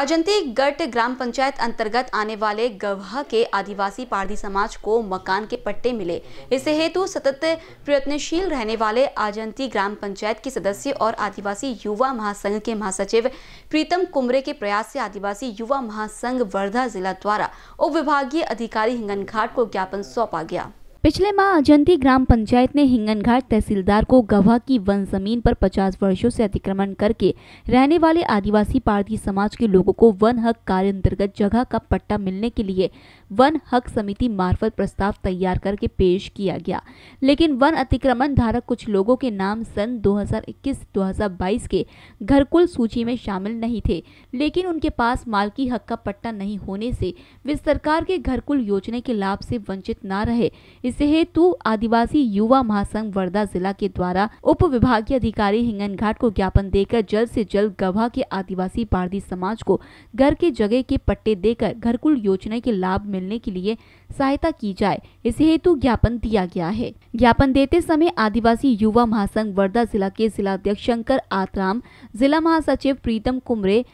अजंती गट ग्राम पंचायत अंतर्गत आने वाले गवाह के आदिवासी पारधी समाज को मकान के पट्टे मिले इस हेतु सतत प्रयत्नशील रहने वाले अजंती ग्राम पंचायत के सदस्य और आदिवासी युवा महासंघ के महासचिव प्रीतम कुमरे के प्रयास से आदिवासी युवा महासंघ वर्धा जिला द्वारा उप विभागीय अधिकारी हिंगन घाट को ज्ञापन सौंपा गया पिछले माह अजंती ग्राम पंचायत ने हिंगनघाट तहसीलदार को गवाह की वन जमीन पर 50 वर्षों से अतिक्रमण करके रहने वाले आदिवासी पारधी समाज के लोगों को वन हक कार्य अंतर्गत जगह का पट्टा मिलने के लिए वन हक समिति मार्फत प्रस्ताव तैयार करके पेश किया गया लेकिन वन अतिक्रमण धारक कुछ लोगों के नाम सन 2021-2022 के घरकुल सूची में शामिल नहीं थे लेकिन उनके पास मालकी हक का पट्टा नहीं होने से वे सरकार के घरकुल योजना के लाभ से वंचित न रहे इसे हेतु आदिवासी युवा महासंघ वर्धा जिला के द्वारा उप विभागीय अधिकारी हिंगन घाट को ज्ञापन देकर जल्द से जल्द गवाह के आदिवासी पारदी समाज को घर के जगह के पट्टे देकर घरकुल योजना के लाभ मिलने के लिए सहायता की जाए इस हेतु ज्ञापन दिया गया है ज्ञापन देते समय आदिवासी युवा महासंघ वर्धा जिला के जिलाध्यक्ष शंकर आतराम जिला महासचिव प्रीतम कुमरे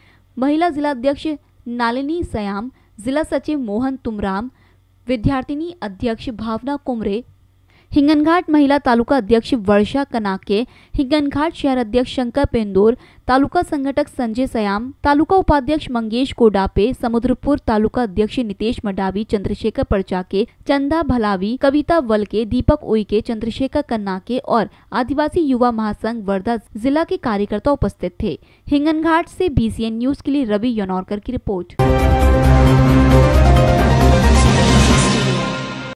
महिला जिलाध्यक्ष नालिनी सयाम जिला सचिव मोहन तुमराम विद्यार्थिनी अध्यक्ष भावना कुमरे हिंगनघाट महिला तालुका अध्यक्ष वर्षा कनाके हिंगनघाट शहर अध्यक्ष शंकर पेंदोर तालुका संगठक संजय सयाम तालुका उपाध्यक्ष मंगेश कोडापे समुद्रपुर तालुका अध्यक्ष नितेश मडावी चंद्रशेखर परचाके चंदा भलावी कविता वलके दीपक उइके चंद्रशेखर कन्नाके और आदिवासी युवा महासंघ वर्धा जिला के कार्यकर्ता उपस्थित थे हिंगनघाट से बी न्यूज के लिए रवि योनौरकर की रिपोर्ट